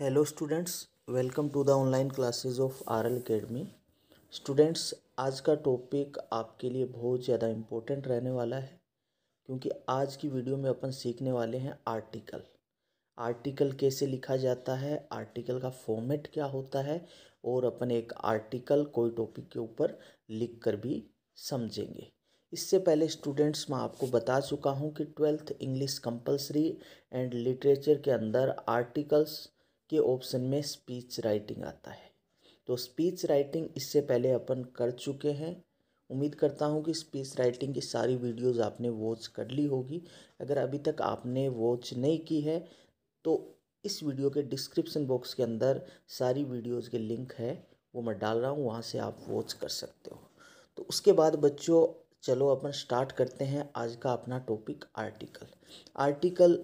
hello students welcome to the online classes of R L academy students आज का topic आपके लिए बहुत ज़्यादा इम्पोर्टेंट रहने वाला है क्योंकि आज की वीडियो में अपन सीखने वाले हैं आर्टिकल आर्टिकल कैसे लिखा जाता है आर्टिकल का फॉर्मेट क्या होता है और अपन एक आर्टिकल कोई टॉपिक के ऊपर लिख कर भी समझेंगे इससे पहले स्टूडेंट्स मैं आपको बता चुका हूँ कि twelfth English compulsory and literature के अंदर आर्टिकल्स के ऑप्शन में स्पीच राइटिंग आता है तो स्पीच राइटिंग इससे पहले अपन कर चुके हैं उम्मीद करता हूँ कि स्पीच राइटिंग की सारी वीडियोस आपने वॉच कर ली होगी अगर अभी तक आपने वॉच नहीं की है तो इस वीडियो के डिस्क्रिप्शन बॉक्स के अंदर सारी वीडियोस के लिंक है वो मैं डाल रहा हूँ वहाँ से आप वॉच कर सकते हो तो उसके बाद बच्चों चलो अपन स्टार्ट करते हैं आज का अपना टॉपिक आर्टिकल आर्टिकल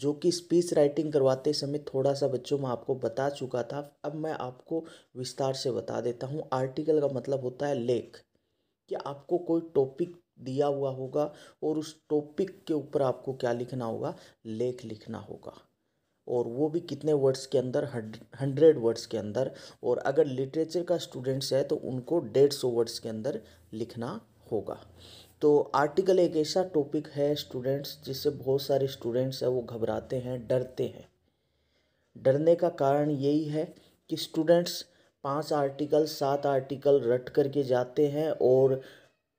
जो कि स्पीच राइटिंग करवाते समय थोड़ा सा बच्चों मैं आपको बता चुका था अब मैं आपको विस्तार से बता देता हूँ आर्टिकल का मतलब होता है लेख कि आपको कोई टॉपिक दिया हुआ होगा और उस टॉपिक के ऊपर आपको क्या लिखना होगा लेख लिखना होगा और वो भी कितने वर्ड्स के अंदर हंड्रेड वर्ड्स के अंदर और अगर लिटरेचर का स्टूडेंट्स है तो उनको डेढ़ सौ वर्ड्स के अंदर लिखना होगा तो आर्टिकल एक ऐसा टॉपिक है स्टूडेंट्स जिससे बहुत सारे स्टूडेंट्स हैं वो घबराते हैं डरते हैं डरने का कारण यही है कि स्टूडेंट्स पांच आर्टिकल सात आर्टिकल रट करके जाते हैं और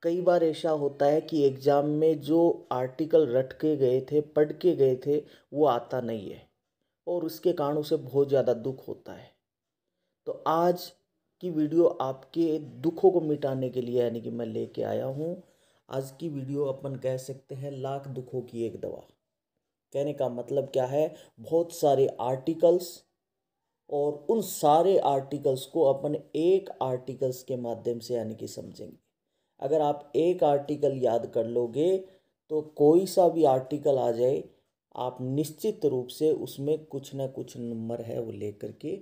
कई बार ऐसा होता है कि एग्ज़ाम में जो आर्टिकल रट के गए थे पढ़ के गए थे वो आता नहीं है और उसके कारण उसे बहुत ज़्यादा दुख होता है तो आज की वीडियो आपके दुखों को मिटाने के लिए यानी कि मैं लेके आया हूँ आज की वीडियो अपन कह सकते हैं लाख दुखों की एक दवा कहने का मतलब क्या है बहुत सारे आर्टिकल्स और उन सारे आर्टिकल्स को अपन एक आर्टिकल्स के माध्यम से यानी कि समझेंगे अगर आप एक आर्टिकल याद कर लोगे तो कोई सा भी आर्टिकल आ जाए आप निश्चित रूप से उसमें कुछ ना कुछ नंबर है वो लेकर के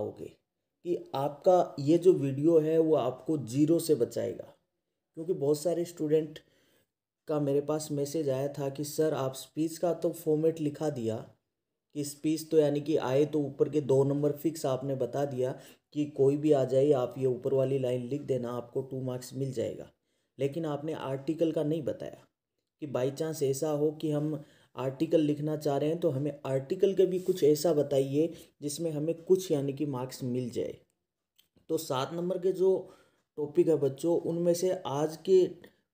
आओगे कि आपका ये जो वीडियो है वो आपको जीरो से बचाएगा क्योंकि बहुत सारे स्टूडेंट का मेरे पास मैसेज आया था कि सर आप स्पीच का तो फॉर्मेट लिखा दिया कि स्पीच तो यानी कि आए तो ऊपर के दो नंबर फिक्स आपने बता दिया कि कोई भी आ जाए आप ये ऊपर वाली लाइन लिख देना आपको टू मार्क्स मिल जाएगा लेकिन आपने आर्टिकल का नहीं बताया कि बाई चांस ऐसा हो कि हम आर्टिकल लिखना चाह रहे हैं तो हमें आर्टिकल के भी कुछ ऐसा बताइए जिसमें हमें कुछ यानी कि मार्क्स मिल जाए तो सात नंबर के जो टॉपिक है बच्चों उनमें से आज के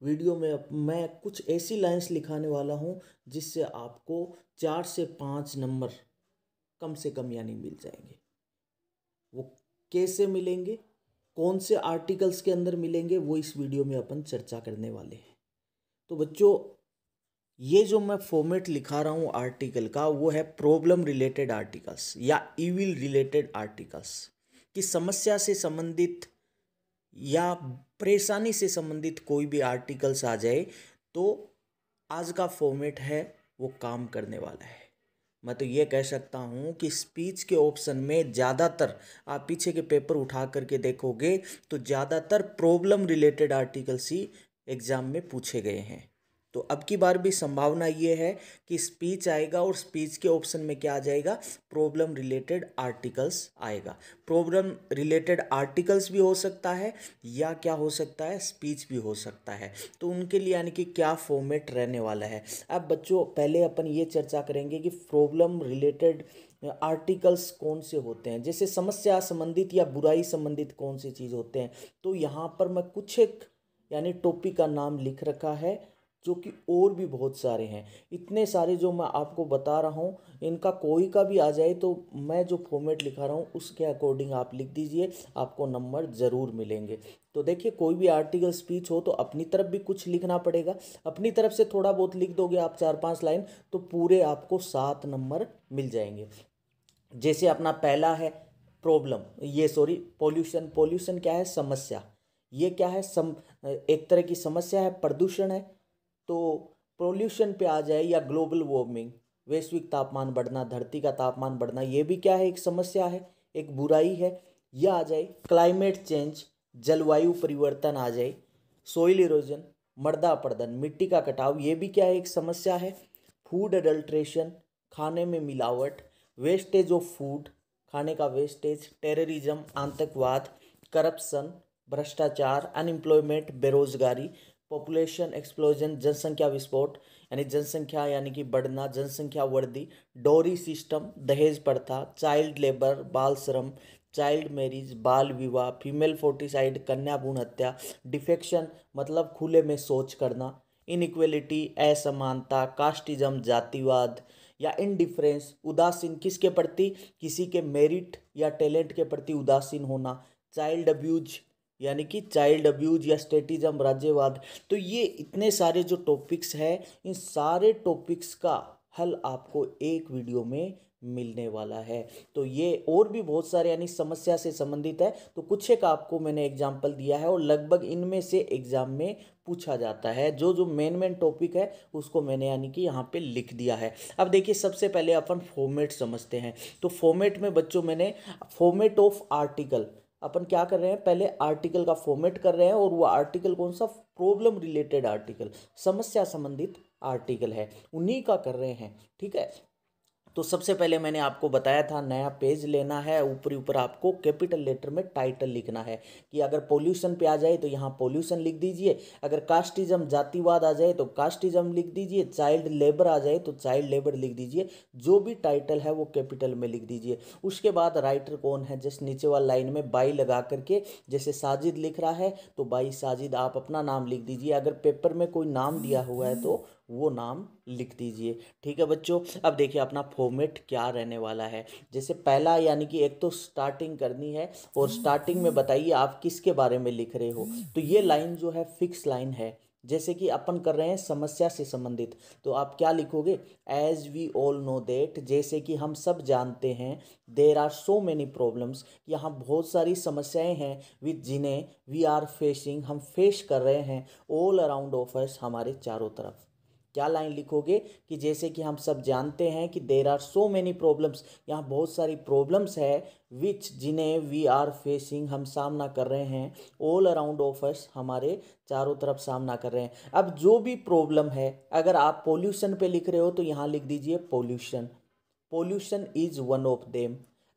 वीडियो में मैं कुछ ऐसी लाइंस लिखाने वाला हूँ जिससे आपको चार से पाँच नंबर कम से कम यानी मिल जाएंगे वो कैसे मिलेंगे कौन से आर्टिकल्स के अंदर मिलेंगे वो इस वीडियो में अपन चर्चा करने वाले हैं तो बच्चों ये जो मैं फॉर्मेट लिखा रहा हूँ आर्टिकल का वो है प्रॉब्लम रिलेटेड आर्टिकल्स या इविल रिलेटेड आर्टिकल्स कि समस्या से संबंधित या परेशानी से संबंधित कोई भी आर्टिकल्स आ जाए तो आज का फॉर्मेट है वो काम करने वाला है मैं तो ये कह सकता हूँ कि स्पीच के ऑप्शन में ज़्यादातर आप पीछे के पेपर उठा करके देखोगे तो ज़्यादातर प्रॉब्लम रिलेटेड आर्टिकल्स ही एग्ज़ाम में पूछे गए हैं तो अब की बार भी संभावना ये है कि स्पीच आएगा और स्पीच के ऑप्शन में क्या आ जाएगा प्रॉब्लम रिलेटेड आर्टिकल्स आएगा प्रॉब्लम रिलेटेड आर्टिकल्स भी हो सकता है या क्या हो सकता है स्पीच भी हो सकता है तो उनके लिए यानी कि क्या फॉर्मेट रहने वाला है अब बच्चों पहले अपन ये चर्चा करेंगे कि प्रॉब्लम रिलेटेड आर्टिकल्स कौन से होते हैं जैसे समस्या संबंधित या बुराई संबंधित कौन सी चीज़ होते हैं तो यहाँ पर मैं कुछ एक यानी टॉपिक का नाम लिख रखा है जो कि और भी बहुत सारे हैं इतने सारे जो मैं आपको बता रहा हूँ इनका कोई का भी आ जाए तो मैं जो फॉर्मेट लिखा रहा हूँ उसके अकॉर्डिंग आप लिख दीजिए आपको नंबर ज़रूर मिलेंगे तो देखिए कोई भी आर्टिकल स्पीच हो तो अपनी तरफ भी कुछ लिखना पड़ेगा अपनी तरफ से थोड़ा बहुत लिख दोगे आप चार पाँच लाइन तो पूरे आपको सात नंबर मिल जाएंगे जैसे अपना पहला है प्रॉब्लम ये सॉरी पॉल्यूशन पॉल्यूशन क्या है समस्या ये क्या है सम एक तरह की समस्या है प्रदूषण है तो पोल्यूशन पे आ जाए या ग्लोबल वार्मिंग वैश्विक तापमान बढ़ना धरती का तापमान बढ़ना ये भी क्या है एक समस्या है एक बुराई है या आ जाए क्लाइमेट चेंज जलवायु परिवर्तन आ जाए सोइल इरोजन मर्दा अपर्दन मिट्टी का कटाव ये भी क्या है एक समस्या है फूड अडल्ट्रेशन खाने में मिलावट वेस्टेज ऑफ फूड खाने का वेस्टेज टेररिज्म आतंकवाद करप्शन भ्रष्टाचार अनएम्प्लॉयमेंट बेरोजगारी पॉपुलेशन एक्सप्लोजन जनसंख्या विस्फोट यानी जनसंख्या यानी कि बढ़ना जनसंख्या वृद्धि डोरी सिस्टम दहेज प्रथा चाइल्ड लेबर बाल श्रम चाइल्ड मैरिज बाल विवाह फीमेल फोर्टिसाइड कन्या भ्रूण हत्या डिफेक्शन मतलब खुले में सोच करना इनक्वेलिटी असमानता कास्टिज्म जातिवाद या इनडिफरेंस उदासीन किसके प्रति किसी के मेरिट या टैलेंट के प्रति उदासीन होना चाइल्ड अब्यूज यानी कि चाइल्ड अब्यूज या स्टेटिज्म राज्यवाद तो ये इतने सारे जो टॉपिक्स हैं इन सारे टॉपिक्स का हल आपको एक वीडियो में मिलने वाला है तो ये और भी बहुत सारे यानी समस्या से संबंधित है तो कुछ एक आपको मैंने एग्जाम्पल दिया है और लगभग इनमें से एग्जाम में पूछा जाता है जो जो मेन मेन टॉपिक है उसको मैंने यानी कि यहाँ पे लिख दिया है अब देखिए सबसे पहले अपन फॉर्मेट समझते हैं तो फॉर्मेट में बच्चों मैंने फॉर्मेट ऑफ आर्टिकल अपन क्या कर रहे हैं पहले आर्टिकल का फॉर्मेट कर रहे हैं और वो आर्टिकल कौन सा प्रॉब्लम रिलेटेड आर्टिकल समस्या संबंधित आर्टिकल है उन्हीं का कर रहे हैं ठीक है तो सबसे पहले मैंने आपको बताया था नया पेज लेना है ऊपरी ऊपर आपको कैपिटल लेटर में टाइटल लिखना है कि अगर पोल्यूशन पे आ जाए तो यहाँ पोल्यूशन लिख दीजिए अगर कास्टिज्म जातिवाद आ जाए तो कास्टिज्म लिख दीजिए चाइल्ड लेबर आ जाए तो चाइल्ड लेबर लिख दीजिए जो भी टाइटल है वो कैपिटल में लिख दीजिए उसके बाद राइटर कौन है जस्ट नीचे वाला लाइन में बाई लगा करके जैसे साजिद लिख रहा है तो बाई साजिद आप अपना नाम लिख दीजिए अगर पेपर में कोई नाम दिया हुआ है तो वो नाम लिख दीजिए ठीक है बच्चों अब देखिए अपना फॉर्मेट क्या रहने वाला है जैसे पहला यानी कि एक तो स्टार्टिंग करनी है और स्टार्टिंग में बताइए आप किसके बारे में लिख रहे हो तो ये लाइन जो है फिक्स लाइन है जैसे कि अपन कर रहे हैं समस्या से संबंधित तो आप क्या लिखोगे as we all know that जैसे कि हम सब जानते हैं there are so many problems यहाँ बहुत सारी समस्याएं हैं विद जिन्हें वी आर फेसिंग हम फेस कर रहे हैं ऑल अराउंड ऑफर्स हमारे चारों तरफ क्या लाइन लिखोगे कि जैसे कि हम सब जानते हैं कि there are so many problems यहाँ बहुत सारी प्रॉब्लम्स है विच जिन्हें वी आर फेसिंग हम सामना कर रहे हैं ऑल अराउंड ऑफर्स हमारे चारों तरफ सामना कर रहे हैं अब जो भी प्रॉब्लम है अगर आप पोल्यूशन पे लिख रहे हो तो यहाँ लिख दीजिए pollution pollution is one of them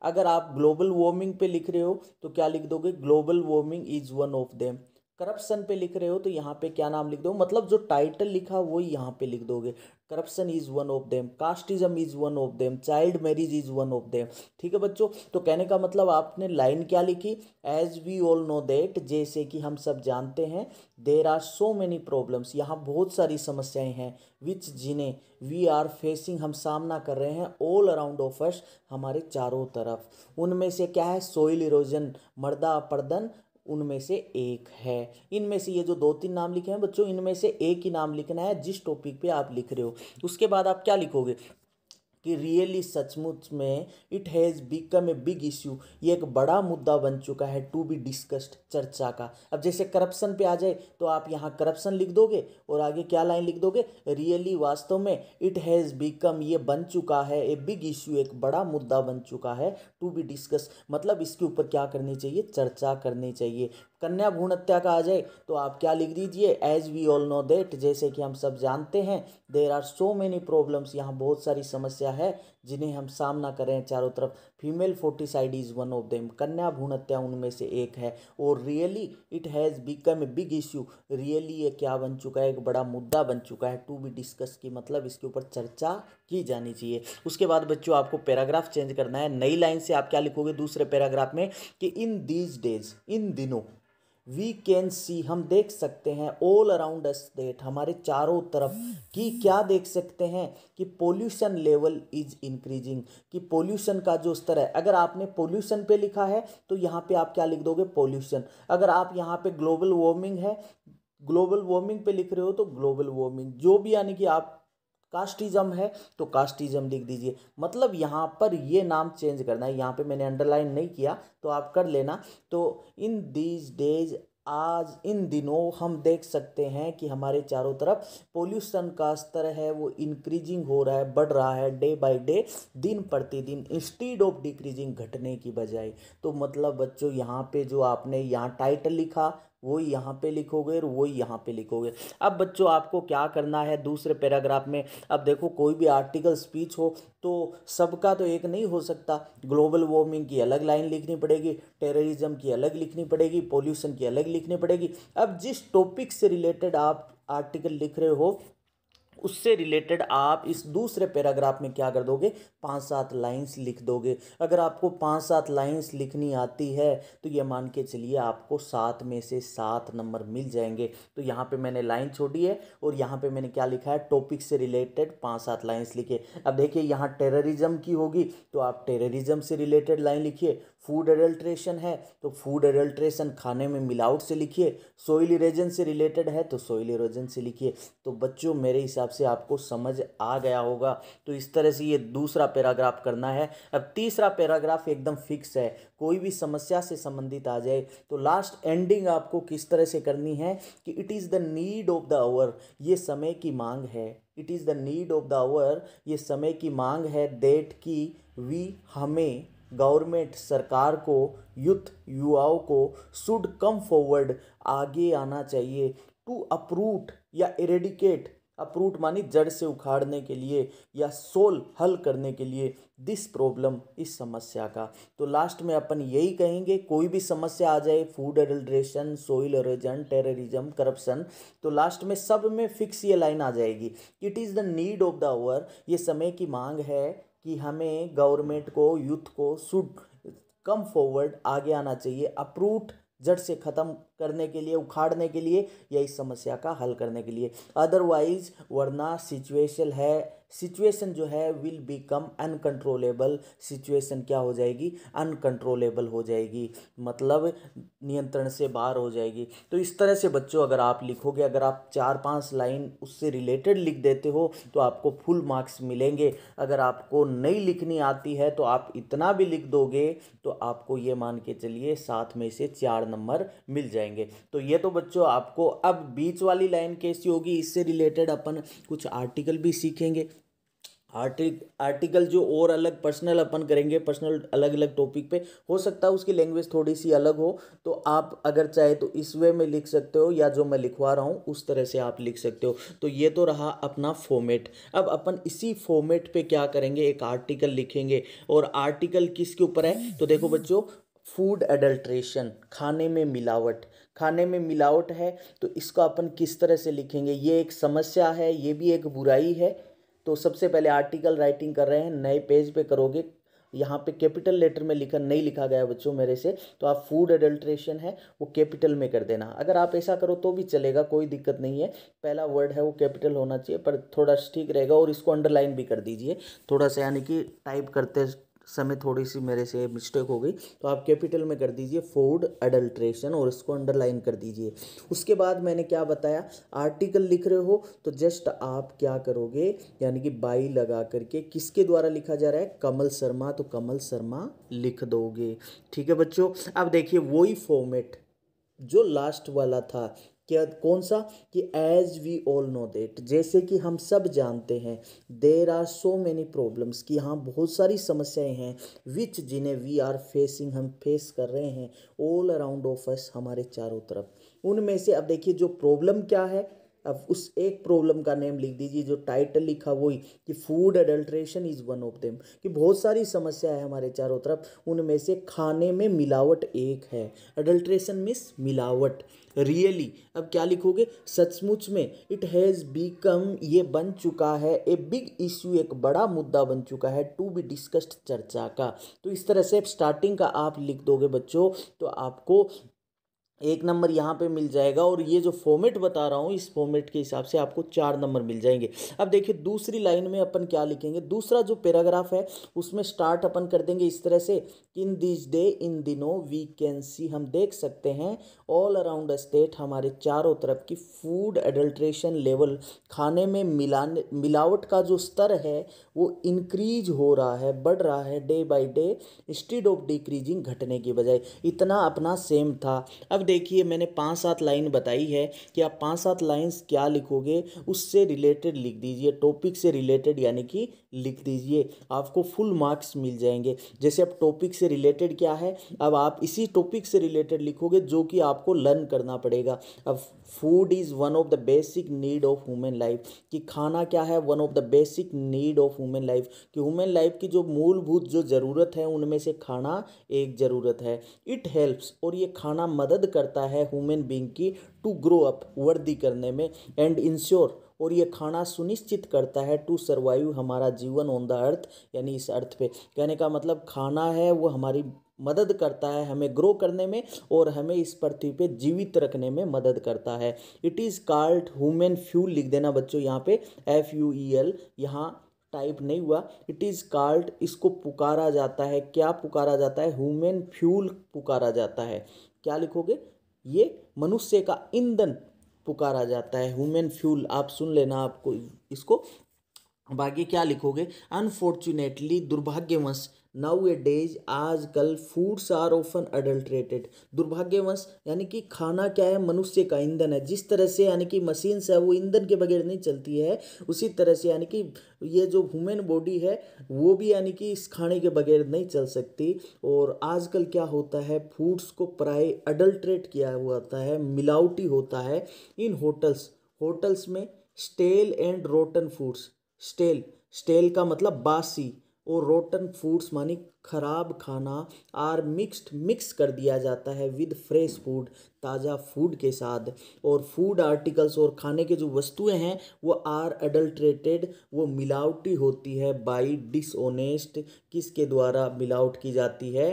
अगर आप ग्लोबल वार्मिंग पे लिख रहे हो तो क्या लिख दोगे global warming is one of them corruption पे लिख रहे हो तो यहाँ पे क्या नाम लिख दो मतलब जो टाइटल लिखा वो यहाँ पे लिख दोगे corruption is one of them casteism is one of them child marriage is one of them ठीक है बच्चों तो कहने का मतलब आपने लाइन क्या लिखी as we all know that जैसे कि हम सब जानते हैं there are so many problems यहाँ बहुत सारी समस्याएं हैं विच जिन्हें वी आर फेसिंग हम सामना कर रहे हैं ऑल अराउंड ऑफ अस हमारे चारों तरफ उनमें से क्या है सोइल इरोजन मर्दा अपर्दन उनमें से एक है इनमें से ये जो दो तीन नाम लिखे हैं बच्चों इनमें से एक ही नाम लिखना है जिस टॉपिक पे आप लिख रहे हो उसके बाद आप क्या लिखोगे कि रियली सचमुच में it has become a big issue ये एक बड़ा मुद्दा बन चुका है टू बी डिस्कस्ड चर्चा का अब जैसे करप्शन पे आ जाए तो आप यहाँ करप्शन लिख दोगे और आगे क्या लाइन लिख दोगे रियली वास्तव में इट हैज़ बिकम ये बन चुका है ए बिग इश्यू एक बड़ा मुद्दा बन चुका है टू बी डिस्कस मतलब इसके ऊपर क्या करनी चाहिए चर्चा करनी चाहिए कन्या भ्रूण हत्या का आ जाए तो आप क्या लिख दीजिए as we all know that जैसे कि हम सब जानते हैं there are so many problems यहाँ बहुत सारी समस्या है जिन्हें हम सामना कर रहे हैं चारों तरफ female foeticide is one of them कन्या भ्रूण हत्या उनमें से एक है और really it has become a big issue really ये क्या बन चुका है एक बड़ा मुद्दा बन चुका है टू बी डिस्कस की मतलब इसके ऊपर चर्चा की जानी चाहिए उसके बाद बच्चों आपको पैराग्राफ चेंज करना है नई लाइन से आप क्या लिखोगे दूसरे पैराग्राफ में कि इन दीज डेज इन दिनों वी कैन सी हम देख सकते हैं ऑल अराउंड अस डेट हमारे चारों तरफ कि क्या देख सकते हैं कि पोल्यूशन लेवल इज इंक्रीजिंग कि पोल्यूशन का जो स्तर है अगर आपने पोल्यूशन पे लिखा है तो यहाँ पे आप क्या लिख दोगे पोल्यूशन अगर आप यहाँ पे ग्लोबल वार्मिंग है ग्लोबल वार्मिंग पे लिख रहे हो तो ग्लोबल वार्मिंग जो भी यानी कि आप कास्टिज़्म है तो कास्टिज़म लिख दीजिए मतलब यहाँ पर ये नाम चेंज करना है यहाँ पे मैंने अंडरलाइन नहीं किया तो आप कर लेना तो इन दीज डेज आज इन दिनों हम देख सकते हैं कि हमारे चारों तरफ पोल्यूशन का स्तर है वो इंक्रीजिंग हो रहा है बढ़ रहा है डे बाय डे दिन प्रतिदिन इंस्टीड ऑफ डिक्रीजिंग घटने की बजाय तो मतलब बच्चों यहाँ पे जो आपने यहाँ टाइटल लिखा वो यहाँ पे लिखोगे और वो यहाँ पे लिखोगे अब बच्चों आपको क्या करना है दूसरे पैराग्राफ में अब देखो कोई भी आर्टिकल स्पीच हो तो सबका तो एक नहीं हो सकता ग्लोबल वार्मिंग की अलग लाइन लिखनी पड़ेगी टेररिज्म की अलग लिखनी पड़ेगी पोल्यूशन की अलग लिखनी पड़ेगी अब जिस टॉपिक से रिलेटेड आप आर्टिकल लिख रहे हो उससे रिलेटेड आप इस दूसरे पैराग्राफ में क्या कर दोगे पाँच सात लाइन्स लिख दोगे अगर आपको पाँच सात लाइन्स लिखनी आती है तो ये मान के चलिए आपको सात में से सात नंबर मिल जाएंगे तो यहाँ पे मैंने लाइन छोड़ी है और यहाँ पे मैंने क्या लिखा है टॉपिक से रिलेटेड पाँच सात लाइन्स लिखे अब देखिए यहाँ टेररिज्म की होगी तो आप टेररिज्म से रिलेटेड लाइन लिखिए फूड एडल्ट्रेशन है तो फूड एडल्ट्रेशन खाने में मिलावट से लिखिए सोइल इरेजन से रिलेटेड है तो सोइल इरेजन से लिखिए तो बच्चों मेरे हिसाब से आपको समझ आ गया होगा तो इस तरह से ये दूसरा पैराग्राफ करना है अब तीसरा पैराग्राफ एकदम फिक्स है कोई भी समस्या से संबंधित आ जाए तो लास्ट एंडिंग आपको किस तरह से करनी है कि it is the need of the hour ये समय की मांग है it is the need of the hour ये समय की मांग है देट की वी हमें गवर्नमेंट सरकार को यूथ युवाओं को शुड कम फॉरवर्ड आगे आना चाहिए टू अप्रूट या इरेडिकेट अपरूट मानी जड़ से उखाड़ने के लिए या सोल हल करने के लिए दिस प्रॉब्लम इस समस्या का तो लास्ट में अपन यही कहेंगे कोई भी समस्या आ जाए food adulteration soil erosion terrorism corruption तो लास्ट में सब में फिक्स ये लाइन आ जाएगी it is the need of the hour ये समय की मांग है कि हमें गवर्नमेंट को यूथ को शुड कम फॉरवर्ड आगे आना चाहिए अपरूट जड़ से ख़त्म करने के लिए उखाड़ने के लिए या इस समस्या का हल करने के लिए अदरवाइज वरना सिचुएशन है सिचुएशन जो है विल बिकम अनकंट्रोलेबल सिचुएशन क्या हो जाएगी अनकंट्रोलेबल हो जाएगी मतलब नियंत्रण से बाहर हो जाएगी तो इस तरह से बच्चों अगर आप लिखोगे अगर आप चार पांच लाइन उससे रिलेटेड लिख देते हो तो आपको फुल मार्क्स मिलेंगे अगर आपको नहीं लिखनी आती है तो आप इतना भी लिख दोगे तो आपको ये मान के चलिए सात में से चार नंबर मिल जाएंगे जाएंगे तो ये तो बच्चों आपको अब बीच वाली लाइन कैसी होगी इससे रिलेटेड अपन कुछ आर्टिकल भी सीखेंगे आर्टिक आर्टिकल जो और अलग पर्सनल अपन करेंगे पर्सनल अलग अलग टॉपिक पे हो सकता है उसकी लैंग्वेज थोड़ी सी अलग हो तो आप अगर चाहे तो इस वे में लिख सकते हो या जो मैं लिखवा रहा हूँ उस तरह से आप लिख सकते हो तो ये तो रहा अपना फॉर्मेट अब अपन इसी फॉर्मेट पे क्या करेंगे एक आर्टिकल लिखेंगे और आर्टिकल किसके ऊपर है तो देखो बच्चों फूड एडल्ट्रेशन खाने में मिलावट खाने में मिलावट है तो इसको अपन किस तरह से लिखेंगे ये एक समस्या है ये भी एक बुराई है तो सबसे पहले आर्टिकल राइटिंग कर रहे हैं नए पेज पे करोगे यहाँ पे कैपिटल लेटर में लिखा नहीं लिखा गया बच्चों मेरे से तो आप फूड एडल्ट्रेशन है वो कैपिटल में कर देना अगर आप ऐसा करो तो भी चलेगा कोई दिक्कत नहीं है पहला वर्ड है वो कैपिटल होना चाहिए पर थोड़ा ठीक रहेगा और इसको अंडरलाइन भी कर दीजिए थोड़ा सा यानी कि टाइप करते समय थोड़ी सी मेरे से मिस्टेक हो गई तो आप कैपिटल में कर दीजिए फूड अडल्ट्रेशन और इसको अंडरलाइन कर दीजिए उसके बाद मैंने क्या बताया आर्टिकल लिख रहे हो तो जस्ट आप क्या करोगे यानी कि बाई लगा करके किसके द्वारा लिखा जा रहा है कमल शर्मा तो कमल शर्मा लिख दोगे ठीक है बच्चों अब देखिए वही फॉर्मेट जो लास्ट वाला था क्या कौन सा कि as we all know that जैसे कि हम सब जानते हैं there are so many problems कि हाँ बहुत सारी समस्याएं हैं विच जिन्हें वी आर फेसिंग हम फेस कर रहे हैं ऑल अराउंड ऑफ अस हमारे चारों तरफ उनमें से अब देखिए जो प्रॉब्लम क्या है अब उस एक प्रॉब्लम का नेम लिख दीजिए जो टाइटल लिखा वही कि food adulteration is one of them कि बहुत सारी समस्या है हमारे चारों तरफ उनमें से खाने में मिलावट एक है एडल्ट्रेशन मीन्स मिलावट रियली really, अब क्या लिखोगे सचमुच में इट हैज़ बिकम ये बन चुका है ए बिग इश्यू एक बड़ा मुद्दा बन चुका है टू बी डिस्कस्ड चर्चा का तो इस तरह से स्टार्टिंग का आप लिख दोगे बच्चों तो आपको एक नंबर यहाँ पे मिल जाएगा और ये जो फॉर्मेट बता रहा हूँ इस फॉर्मेट के हिसाब से आपको चार नंबर मिल जाएंगे अब देखिए दूसरी लाइन में अपन क्या लिखेंगे दूसरा जो पैराग्राफ है उसमें स्टार्ट अपन कर देंगे इस तरह से इन दिस डे इन दिनों वी कैन सी हम देख सकते हैं ऑल अराउंड स्टेट हमारे चारों तरफ की फूड एडल्ट्रेशन लेवल खाने में मिलाने मिलावट का जो स्तर है वो इंक्रीज हो रहा है बढ़ रहा है day by day instead of decreasing घटने की बजाय इतना अपना सेम था अब देखिए मैंने पाँच सात लाइन बताई है कि आप पाँच सात लाइन्स क्या लिखोगे उससे रिलेटेड लिख दीजिए टॉपिक से रिलेटेड यानी कि लिख दीजिए आपको फुल मार्क्स मिल जाएंगे जैसे आप टॉपिक से रिलेटेड क्या है अब आप इसी टॉपिक से रिलेटेड लिखोगे जो कि आपको लर्न करना पड़ेगा अब food is one of the basic need of human life कि खाना क्या है one of the basic need of human life कि ह्यूमन लाइफ की जो मूलभूत जो ज़रूरत है उनमें से खाना एक ज़रूरत है इट हेल्प्स और ये खाना मदद करता है ह्यूमन बींग की टू ग्रो अप वर्दी करने में एंड इंश्योर और ये खाना सुनिश्चित करता है टू सर्वाइव हमारा जीवन ऑन द अर्थ यानी इस अर्थ पे कहने का मतलब खाना है वो हमारी मदद करता है हमें ग्रो करने में और हमें इस पृथ्वी पे जीवित रखने में मदद करता है it is called human fuel लिख देना बच्चों यहाँ पे एफ यू ई एल यहाँ टाइप नहीं हुआ इट इज़ कार्ड इसको पुकारा जाता है क्या पुकारा जाता है ह्यूमन फ्यूल पुकारा जाता है क्या लिखोगे ये मनुष्य का ईंधन पुकारा जाता है ह्यूमन फ्यूल आप सुन लेना आपको इसको बाकी क्या लिखोगे अनफॉर्चुनेटली दुर्भाग्यवश नाउ ए डेज आज कल फूड्स आर ऑफन अडल्ट्रेटेड दुर्भाग्यवश यानी कि खाना क्या है मनुष्य का ईंधन है जिस तरह से यानी कि मशीन्स है वो ईंधन के बगैर नहीं चलती है उसी तरह से यानी कि ये जो ह्यूमन बॉडी है वो भी यानी कि इस खाने के बगैर नहीं चल सकती और आजकल क्या होता है फूड्स को प्राय अडल्ट्रेट किया हुआ होता है मिलावटी होता है इन होटल्स होटल्स में stale and rotten foods stale stale का मतलब बासी और रोटन फूड्स मानी खराब खाना आर मिक्स्ड मिक्स कर दिया जाता है विद फ्रेश फूड ताज़ा फूड के साथ और फूड आर्टिकल्स और खाने के जो वस्तुएं हैं वो आर अडल्ट्रेटेड वो मिलावटी होती है बाई डिसऑनेस्ट किसके द्वारा मिलावट की जाती है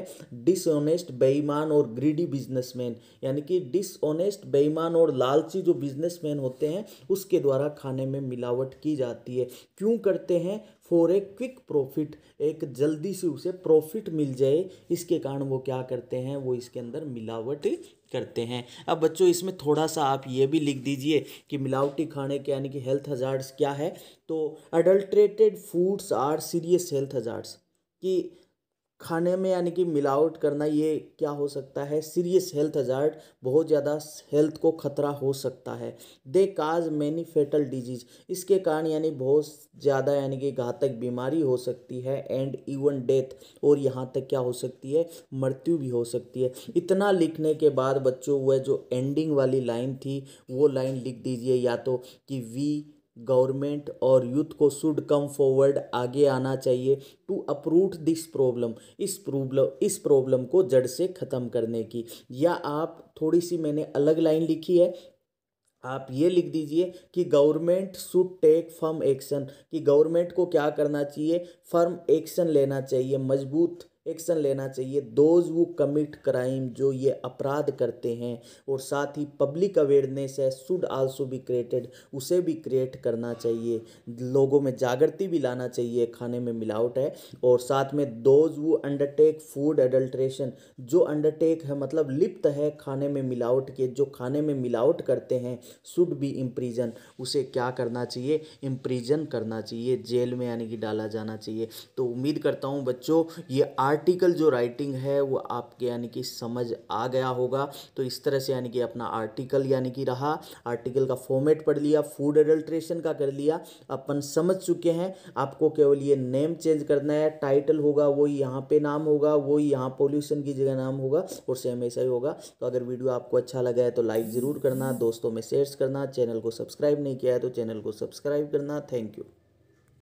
डिसऑनेस्ट बेईमान और ग्रीडी बिजनेसमैन यानी कि डिसऑनेस्ट बेईमान और लालची जो बिजनेसमैन होते हैं उसके द्वारा खाने में मिलावट की जाती है क्यों करते हैं फॉर ए क्विक प्रॉफिट एक जल्दी से उसे प्रॉफिट मिल जाए इसके कारण वो क्या करते हैं वो इसके अंदर मिलावट करते हैं अब बच्चों इसमें थोड़ा सा आप ये भी लिख दीजिए कि मिलावटी खाने के यानी कि हेल्थ हजार्ड्स क्या है तो adulterated foods are serious health hazards कि खाने में यानी कि मिलावट करना ये क्या हो सकता है सीरियस हेल्थ हजार्ड बहुत ज़्यादा हेल्थ को खतरा हो सकता है दे काज मैनी फेटल डिजीज इसके कारण यानी बहुत ज़्यादा यानी कि घातक बीमारी हो सकती है एंड इवन डेथ और यहाँ तक क्या हो सकती है मृत्यु भी हो सकती है इतना लिखने के बाद बच्चों वह जो एंडिंग वाली लाइन थी वो लाइन लिख दीजिए या तो कि वी गवर्नमेंट और यूथ को शुड कम फॉरवर्ड आगे आना चाहिए टू अप्रूट दिस प्रॉब्लम इस प्रॉब्लम इस प्रॉब्लम को जड़ से ख़त्म करने की या आप थोड़ी सी मैंने अलग लाइन लिखी है आप ये लिख दीजिए कि government should take firm action कि गवर्नमेंट को क्या करना चाहिए फर्म एक्शन लेना चाहिए मजबूत एक्शन लेना चाहिए दोज वो कमिट क्राइम जो ये अपराध करते हैं और साथ ही पब्लिक अवेयरनेस है शुड आल्सो बी क्रिएटेड उसे भी क्रिएट करना चाहिए लोगों में जागृति भी लाना चाहिए खाने में मिलावट है और साथ में दोज वो अंडरटेक फूड एडल्ट्रेशन जो अंडरटेक है मतलब लिप्त है खाने में मिलावट के जो खाने में मिलावट करते हैं शुड बी इम्प्रीजन उसे क्या करना चाहिए इम्प्रीजन करना चाहिए जेल में यानी कि डाला जाना चाहिए तो उम्मीद करता हूँ बच्चों ये आर्ट आर्टिकल जो राइटिंग है वो आपके यानी कि समझ आ गया होगा तो इस तरह से यानी कि अपना आर्टिकल यानी कि रहा आर्टिकल का फॉर्मेट पढ़ लिया फूड एडल्ट्रेशन का कर लिया अपन समझ चुके हैं आपको केवल ये नेम चेंज करना है टाइटल होगा वो यहाँ पे नाम होगा वो यहाँ पोल्यूशन की जगह नाम होगा और सेम ऐसा ही होगा तो अगर वीडियो आपको अच्छा लगा है तो लाइक ज़रूर करना दोस्तों में शेयर करना चैनल को सब्सक्राइब नहीं किया है तो चैनल को सब्सक्राइब करना थैंक यू